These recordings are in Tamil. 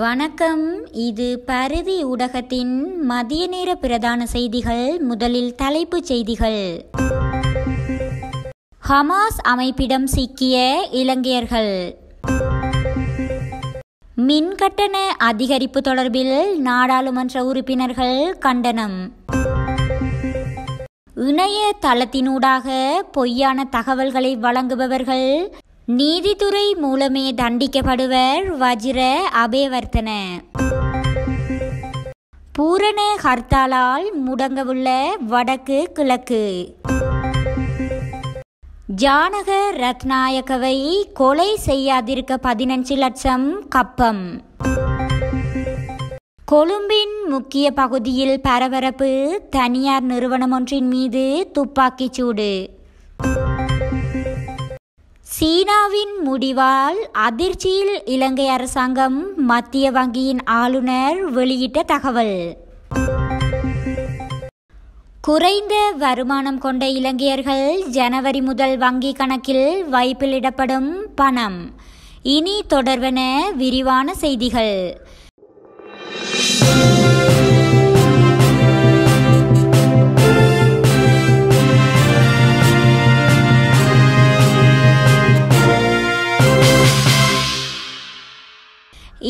வணக்கம் இது பருதி ஊடகத்தின் மதிய நேர பிரதான செய்திகள் முதலில் தலைப்புச் செய்திகள் ஹமாஸ் அமைப்பிடம் சிக்கிய இலங்கையர்கள் மின்கட்டண அதிகரிப்பு தொடர்பில் நாடாளுமன்ற உறுப்பினர்கள் கண்டனம் இணைய தளத்தினூடாக பொய்யான தகவல்களை வழங்குபவர்கள் நீதித்துறை மூலமே தண்டிக்கப்படுவர் வஜ்ர அபேவர்த்தன பூரண ஹர்த்தாலால் முடங்கவுள்ள வடக்கு கிழக்கு ஜானக ரத்நாயகவை கொலை செய்யாதிருக்க பதினஞ்சு லட்சம் கப்பம் கொழும்பின் முக்கிய பகுதியில் பரபரப்பு தனியார் நிறுவனம் ஒன்றின் மீது துப்பாக்கிச்சூடு சீனாவின் முடிவால் அதிர்ச்சியில் இலங்கை அரசாங்கம் மத்திய வங்கியின் ஆளுநர் வெளியிட்ட தகவல் குறைந்த வருமானம் கொண்ட இலங்கையர்கள் ஜனவரி முதல் வங்கி கணக்கில் வைப்பிலிடப்படும் பணம் இனி தொடர்வன விரிவான செய்திகள்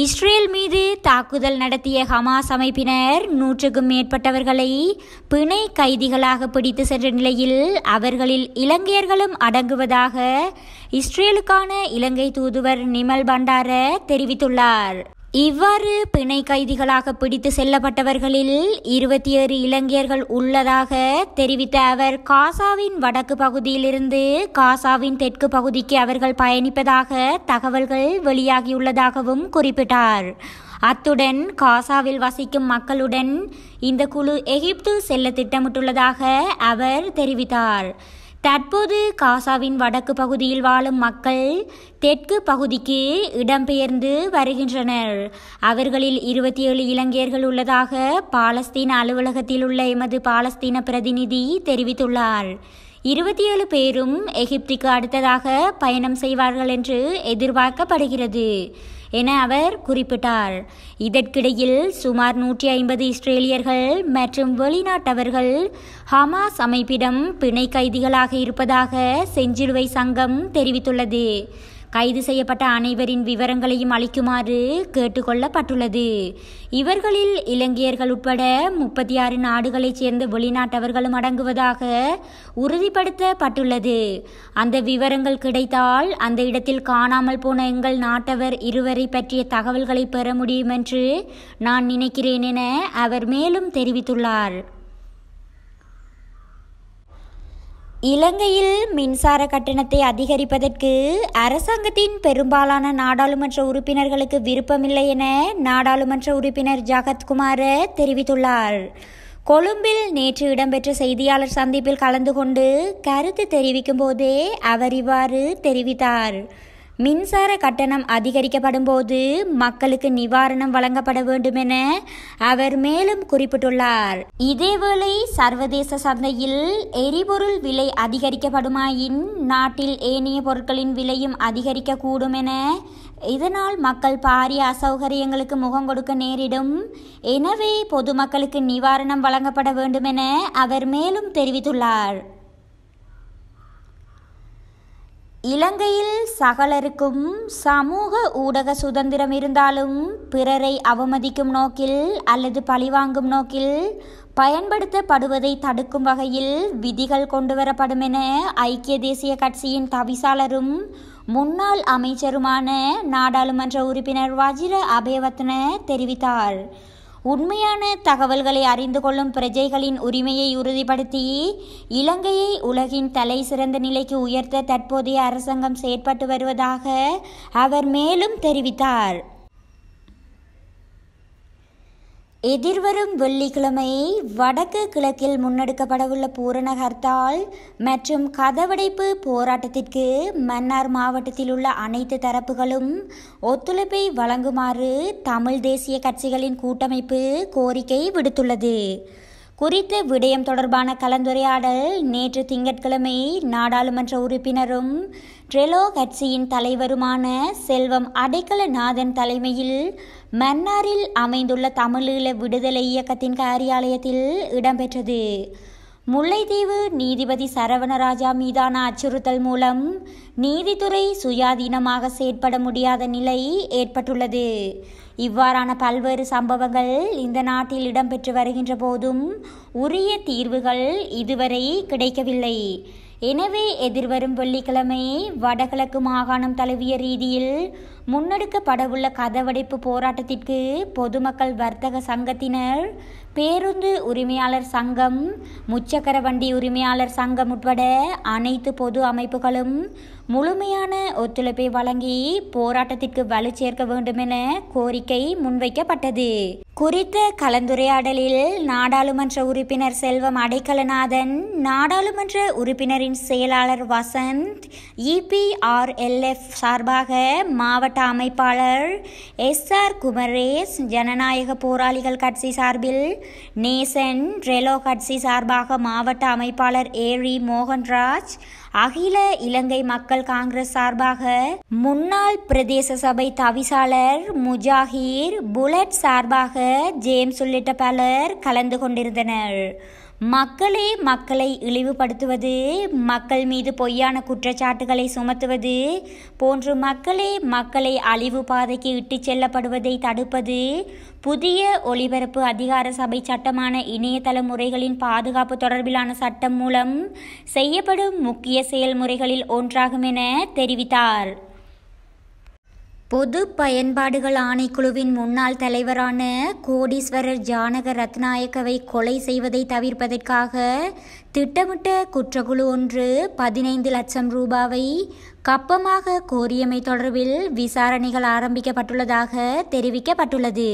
இஸ்ரேல் மீது தாக்குதல் நடத்திய ஹமாஸ் அமைப்பினர் நூற்றுக்கும் மேற்பட்டவர்களை பிணை கைதிகளாக பிடித்து சென்ற நிலையில் அவர்களில் இலங்கையர்களும் அடங்குவதாக இஸ்ரேலுக்கான இலங்கை தூதுவர் நிமல் பண்டார தெரிவித்துள்ளார் இவ்வாறு பிணை கைதிகளாக பிடித்து செல்லப்பட்டவர்களில் இருபத்தி ஏழு இளைஞர்கள் உள்ளதாக தெரிவித்த அவர் காசாவின் வடக்கு பகுதியிலிருந்து காசாவின் தெற்கு பகுதிக்கு அவர்கள் பயணிப்பதாக தகவல்கள் வெளியாகியுள்ளதாகவும் குறிப்பிட்டார் அத்துடன் காசாவில் வசிக்கும் மக்களுடன் இந்த குழு எகிப்து செல்ல திட்டமிட்டுள்ளதாக அவர் தெரிவித்தார் தற்போது காசாவின் வடக்கு பகுதியில் வாழும் மக்கள் தெற்கு பகுதிக்கு இடம்பெயர்ந்து வருகின்றனர் அவர்களில் இருபத்தி ஏழு இளைஞர்கள் உள்ளதாக பாலஸ்தீன அலுவலகத்தில் உள்ள எமது பாலஸ்தீன பிரதிநிதி தெரிவித்துள்ளார் இருபத்தி ஏழு பேரும் எகிப்துக்கு அடுத்ததாக பயணம் செய்வார்கள் என்று எதிர்பார்க்கப்படுகிறது என அவர் குறிப்பிட்டார் இதற்கிடையில் சுமார் நூற்றி ஐம்பது இஸ்ரேலியர்கள் மற்றும் வெளிநாட்டவர்கள் ஹமாஸ் அமைப்பிடம் பிணை கைதிகளாக இருப்பதாக செஞ்சிலுவை சங்கம் தெரிவித்துள்ளது கைது செய்யப்பட்ட அனைவரின் விவரங்களையும் அளிக்குமாறு கேட்டுக்கொள்ளப்பட்டுள்ளது இவர்களில் இலங்கையர்கள் உட்பட முப்பத்தி ஆறு நாடுகளைச் சேர்ந்த வெளிநாட்டவர்களும் அடங்குவதாக உறுதிப்படுத்தப்பட்டுள்ளது அந்த விவரங்கள் கிடைத்தால் அந்த இடத்தில் காணாமல் போன எங்கள் நாட்டவர் இருவரை பற்றிய தகவல்களை பெற முடியும் என்று நான் நினைக்கிறேன் என அவர் மேலும் தெரிவித்துள்ளார் இலங்கையில் மின்சார கட்டணத்தை அதிகரிப்பதற்கு அரசாங்கத்தின் பெரும்பாலான நாடாளுமன்ற உறுப்பினர்களுக்கு விருப்பமில்லை என நாடாளுமன்ற உறுப்பினர் ஜகத்குமார தெரிவித்துள்ளார் கொழும்பில் நேற்று இடம்பெற்ற செய்தியாளர் சந்திப்பில் கலந்து கொண்டு கருத்து தெரிவிக்கும் போதே அவர் இவ்வாறு தெரிவித்தார் மின்சார கட்டணம் அதிகரிக்கப்படும் போது மக்களுக்கு நிவாரணம் வழங்கப்பட வேண்டும் என அவர் மேலும் குறிப்பிட்டுள்ளார் இதேவேளை சர்வதேச சந்தையில் எரிபொருள் விலை அதிகரிக்கப்படுமாயின் நாட்டில் ஏனைய பொருட்களின் விலையும் அதிகரிக்கக்கூடும் என இதனால் மக்கள் பாரிய அசௌகரியங்களுக்கு முகம் கொடுக்க நேரிடும் எனவே பொதுமக்களுக்கு நிவாரணம் வழங்கப்பட வேண்டும் என அவர் மேலும் தெரிவித்துள்ளார் இலங்கையில் சகலருக்கும் சமூக ஊடக சுதந்திரம் இருந்தாலும் பிறரை அவமதிக்கும் நோக்கில் அல்லது பழிவாங்கும் நோக்கில் பயன்படுத்தப்படுவதை தடுக்கும் வகையில் விதிகள் கொண்டுவரப்படும் என ஐக்கிய தேசிய கட்சியின் தவிசாளரும் முன்னாள் அமைச்சருமான நாடாளுமன்ற உறுப்பினர் வஜிர அபேவத்ன தெரிவித்தார் உண்மையான தகவல்களை அறிந்து கொள்ளும் பிரஜைகளின் உரிமையை உறுதிப்படுத்தி இலங்கையை உலகின் தலை சிறந்த நிலைக்கு உயர்த்த தற்போதைய அரசாங்கம் செயற்பட்டு வருவதாக அவர் மேலும் தெரிவித்தார் எதிர்வரும் வெள்ளிக்கிழமை வடக்கு கிழக்கில் முன்னெடுக்கப்படவுள்ள பூரண ஹர்த்தால் மற்றும் கதவடைப்பு போராட்டத்திற்கு மன்னார் மாவட்டத்தில் உள்ள அனைத்து தரப்புகளும் ஒத்துழைப்பை வழங்குமாறு தமிழ் தேசிய கட்சிகளின் கூட்டமைப்பு கோரிக்கை விடுத்துள்ளது குறித்த விடயம் தொடர்பான கலந்துரையாடல் நேற்று திங்கட்கிழமை நாடாளுமன்ற உறுப்பினரும் ட்ரெலோ கட்சியின் தலைவருமான செல்வம் அடைக்கலநாதன் தலைமையில் மன்னாரில் அமைந்துள்ள தமிழீழ விடுதலை இயக்கத்தின் காரியாலயத்தில் இடம்பெற்றது முல்லைத்தீவு நீதிபதி சரவணராஜா மீதான அச்சுறுத்தல் மூலம் நீதித்துறை சுயாதீனமாக செயற்பட முடியாத நிலை ஏற்பட்டுள்ளது இவ்வாறான பல்வேறு சம்பவங்கள் இந்த நாட்டில் இடம்பெற்று வருகின்ற போதும் உரிய தீர்வுகள் இதுவரை கிடைக்கவில்லை எனவே எதிர்வரும் வெள்ளிக்கிழமை வடகிழக்கு மாகாணம் தழுவிய ரீதியில் முன்னெடுக்கப்படவுள்ள கதவடைப்பு போராட்டத்திற்கு பொதுமக்கள் வர்த்தக சங்கத்தினர் பேருந்து உரிமையாளர் சங்கம் முச்சக்கர வண்டி உரிமையாளர் சங்கம் உட்பட அனைத்து பொது அமைப்புகளும் முழுமையான ஒத்துழைப்பை வழங்கி போராட்டத்திற்கு வலு சேர்க்க வேண்டும் என கோரிக்கை முன்வைக்கப்பட்டது குறித்த கலந்துரையாடலில் நாடாளுமன்ற உறுப்பினர் செல்வம் அடைக்கலநாதன் நாடாளுமன்ற உறுப்பினரின் செயலாளர் வசந்த் இபிஆர்எல்எஃப் சார்பாக மாவட்ட மாவட்ட அமைப்பாளர் எஸ் ஆர் குமரேஸ் ஜனநாயக போராளிகள் கட்சி சார்பில் நேசன் ரெலோ கட்சி சார்பாக மாவட்ட அமைப்பாளர் ஏரி மோகன்ராஜ் அகில இலங்கை மக்கள் காங்கிரஸ் சார்பாக முன்னாள் பிரதேச சபை தவிசாளர் முஜாஹீர் புலட் சார்பாக ஜேம்ஸ் உள்ளிட்ட பலர் கலந்து கொண்டிருந்தனர் மக்களே மக்களை இழிவுபடுத்துவது மக்கள் மீது பொய்யான குற்றச்சாட்டுகளை சுமத்துவது போன்று மக்களே மக்களை அழிவு பாதைக்கு இட்டுச் செல்லப்படுவதை தடுப்பது புதிய ஒளிபரப்பு அதிகார சபை சட்டமான இணையதள முறைகளின் பாதுகாப்பு தொடர்பிலான சட்டம் மூலம் செய்யப்படும் முக்கிய செயல்முறைகளில் ஒன்றாகும் என தெரிவித்தார் பொது பயன்பாடுகள் ஆணைக்குழுவின் முன்னாள் தலைவரான கோடீஸ்வரர் ஜானக ரத்நாயக்கவை கொலை செய்வதை தவிர்ப்பதற்காக திட்டமிட்ட குற்றக்குழு ஒன்று பதினைந்து லட்சம் ரூபாவை கப்பமாக கோரியமை தொடர்பில் விசாரணைகள் ஆரம்பிக்கப்பட்டுள்ளதாக தெரிவிக்கப்பட்டுள்ளது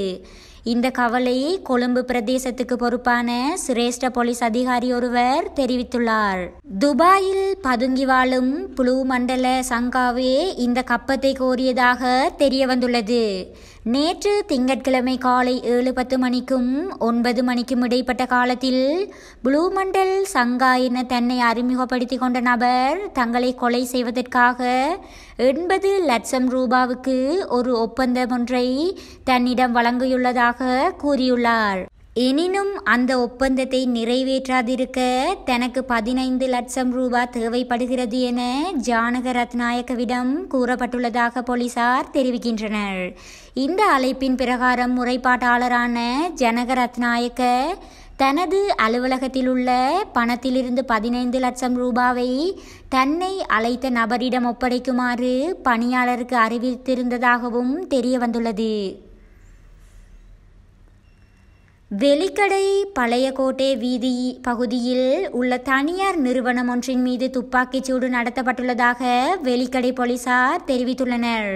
இந்த கவலையை கொழும்பு பிரதேசத்துக்கு பொறுப்பான சிரேஷ்ட போலீஸ் அதிகாரி ஒருவர் தெரிவித்துள்ளார் துபாயில் பதுங்கி வாழும் புளு மண்டல சங்காவே இந்த கப்பத்தை கோரியதாக தெரிய வந்துள்ளது நேற்று திங்கட்கிழமை காலை ஏழு பத்து மணிக்கும் ஒன்பது மணிக்கும் இடைப்பட்ட காலத்தில் புளூமண்டல் சங்கா என தன்னை அறிமுகப்படுத்தி கொண்ட நபர் தங்களை கொலை செய்வதற்காக எண்பது லட்சம் ரூபாவுக்கு ஒரு ஒப்பந்தம் ஒன்றை தன்னிடம் வழங்கியுள்ளதாக கூறியுள்ளார் எனினும் அந்த ஒப்பந்தத்தை நிறைவேற்றாதிருக்க தனக்கு பதினைந்து லட்சம் ரூபாய் தேவைப்படுகிறது என ஜானக ரத்நாயக்கவிடம் கூறப்பட்டுள்ளதாக போலீசார் தெரிவிக்கின்றனர் இந்த அழைப்பின் பிரகாரம் முறைப்பாட்டாளரான ஜனக ரத்நாயக்க தனது அலுவலகத்தில் உள்ள பணத்திலிருந்து பதினைந்து லட்சம் ரூபாவை தன்னை அழைத்த நபரிடம் ஒப்படைக்குமாறு பணியாளருக்கு அறிவித்திருந்ததாகவும் தெரிய வந்துள்ளது வெலிக்கடை பழையகோட்டை வீதி பகுதியில் உள்ள தனியார் நிறுவனம் ஒன்றின் மீது துப்பாக்கிச் சூடு நடத்தப்பட்டுள்ளதாக வெலிக்கடை போலீசார் தெரிவித்துள்ளனர்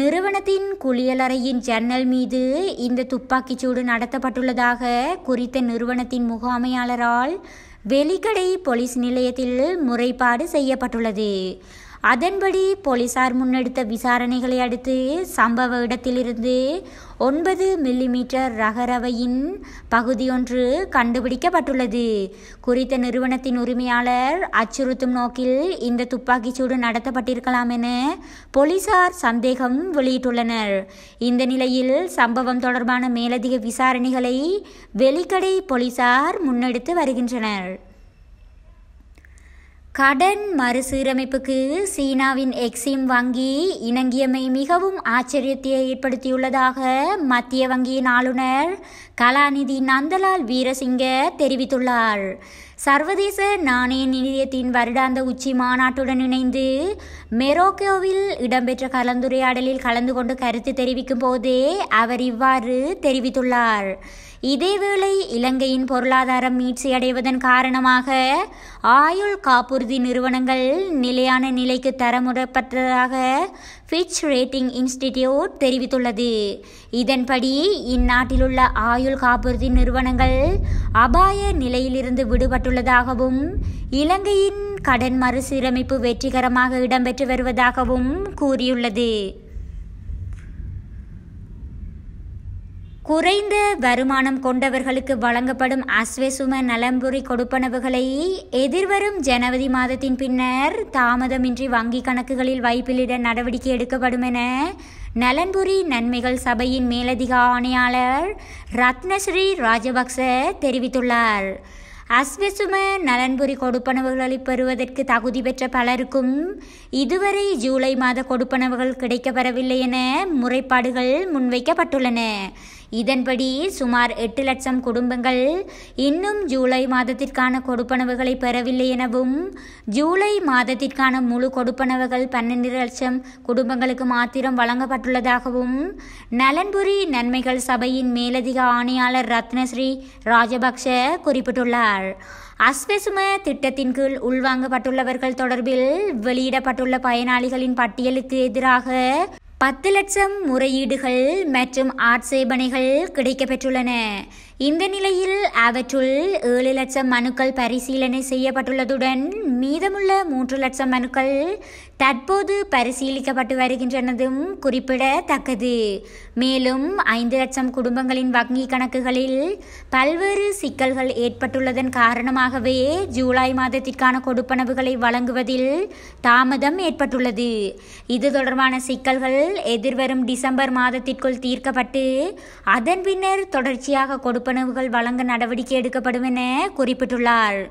நிறுவனத்தின் குளியலறையின் ஜன்னல் மீது இந்த துப்பாக்கிச் சூடு நடத்தப்பட்டுள்ளதாக குறித்த நிறுவனத்தின் முகாமையாளரால் வெலிக்கடை போலீஸ் நிலையத்தில் முறைப்பாடு செய்யப்பட்டுள்ளது அதன்படி போலீசார் முன்னெடுத்த விசாரணைகளை அடுத்து சம்பவ இடத்திலிருந்து ஒன்பது மில்லிமீட்டர் ரகரவையின் பகுதி ஒன்று கண்டுபிடிக்கப்பட்டுள்ளது குறித்த நிறுவனத்தின் உரிமையாளர் அச்சுறுத்தும் நோக்கில் இந்த துப்பாக்கிச்சூடு நடத்தப்பட்டிருக்கலாம் என போலீசார் சந்தேகம் வெளியிட்டுள்ளனர் இந்த நிலையில் சம்பவம் தொடர்பான மேலதிக விசாரணைகளை வெளிக்கடை போலீசார் முன்னெடுத்து வருகின்றனர் கடன் மறுசீரமைப்புக்கு சீனாவின் எக்ஸிம் வங்கி இணங்கியமை மிகவும் ஆச்சரியத்தை ஏற்படுத்தியுள்ளதாக மத்திய வங்கியின் ஆளுநர் கலாநிதி நந்தலால் வீரசிங்க தெரிவித்துள்ளார் சர்வதேச நாணய நிதியத்தின் வருடாந்த உச்சி மாநாட்டுடன் இணைந்து மெரோக்கோவில் இடம்பெற்ற கலந்துரையாடலில் கலந்து கொண்டு கருத்து தெரிவிக்கும் போதே அவர் இவ்வாறு தெரிவித்துள்ளார் இதேவேளை இலங்கையின் பொருளாதாரம் மீட்சியடைவதன் காரணமாக ஆயுள் காப்புறுதி நிறுவனங்கள் நிலையான நிலைக்கு தரமுடப்பட்டதாக ஃபிட்ச் ரேட்டிங் இன்ஸ்டிடியூட் தெரிவித்துள்ளது இதன்படி இந்நாட்டிலுள்ள ஆயுள் காப்புறுதி நிறுவனங்கள் அபாய நிலையிலிருந்து விடுபட்டுள்ளதாகவும் இலங்கையின் கடன் மறுசீரமைப்பு வெற்றிகரமாக இடம்பெற்று வருவதாகவும் கூறியுள்ளது குறைந்த வருமானம் கொண்டவர்களுக்கு வழங்கப்படும் அஸ்வசும நலம்புரி கொடுப்பனவுகளை எதிர்வரும் ஜனவரி மாதத்தின் பின்னர் தாமதமின்றி வங்கி கணக்குகளில் வைப்பிலிட நடவடிக்கை எடுக்கப்படும் என நலன்புரி நன்மைகள் சபையின் மேலதிக ஆணையாளர் ரத்னஸ்ரீ ராஜபக்ச தெரிவித்துள்ளார் அஸ்வசும நலன்புரி கொடுப்பனவுகளை பெறுவதற்கு தகுதி பெற்ற பலருக்கும் இதுவரை ஜூலை மாத கொடுப்பனவுகள் கிடைக்கப்பெறவில்லை என முறைப்பாடுகள் முன்வைக்கப்பட்டுள்ளன இதன்படி சுமார் எட்டு லட்சம் குடும்பங்கள் இன்னும் ஜூலை மாதத்திற்கான கொடுப்பனவுகளை பெறவில்லை எனவும் ஜூலை மாதத்திற்கான முழு கொடுப்பனவுகள் பன்னெண்டு லட்சம் குடும்பங்களுக்கு மாத்திரம் வழங்கப்பட்டுள்ளதாகவும் நலன்புரி நன்மைகள் சபையின் மேலதிக ஆணையாளர் ரத்னஸ்ரீ ராஜபக்ஷ குறிப்பிட்டுள்ளார் அஸ்வசும திட்டத்தின் கீழ் உள்வாங்கப்பட்டுள்ளவர்கள் தொடர்பில் வெளியிடப்பட்டுள்ள பயனாளிகளின் பட்டியலுக்கு எதிராக பத்து லட்சம் முறையீடுகள் மற்றும் ஆட்சேபனைகள் கிடைக்கப்பெற்றுள்ளன இந்த நிலையில் அவற்றுள் ஏழு லட்சம் மனுக்கள் பரிசீலனை செய்யப்பட்டுள்ளதுடன் மீதமுள்ள மூன்று லட்சம் மனுக்கள் தற்போது பரிசீலிக்கப்பட்டு வருகின்றனதும் குறிப்பிடத்தக்கது மேலும் ஐந்து லட்சம் குடும்பங்களின் வங்கி கணக்குகளில் பல்வேறு சிக்கல்கள் ஏற்பட்டுள்ளதன் காரணமாகவே ஜூலை மாதத்திற்கான கொடுப்பனவுகளை வழங்குவதில் தாமதம் ஏற்பட்டுள்ளது இது தொடர்பான சிக்கல்கள் எதிர்வரும் டிசம்பர் மாதத்திற்குள் தீர்க்கப்பட்டு அதன் பின்னர் தொடர்ச்சியாக கொடுப்பனவுகள் வழங்க நடவடிக்கை எடுக்கப்படும் என குறிப்பிட்டுள்ளார்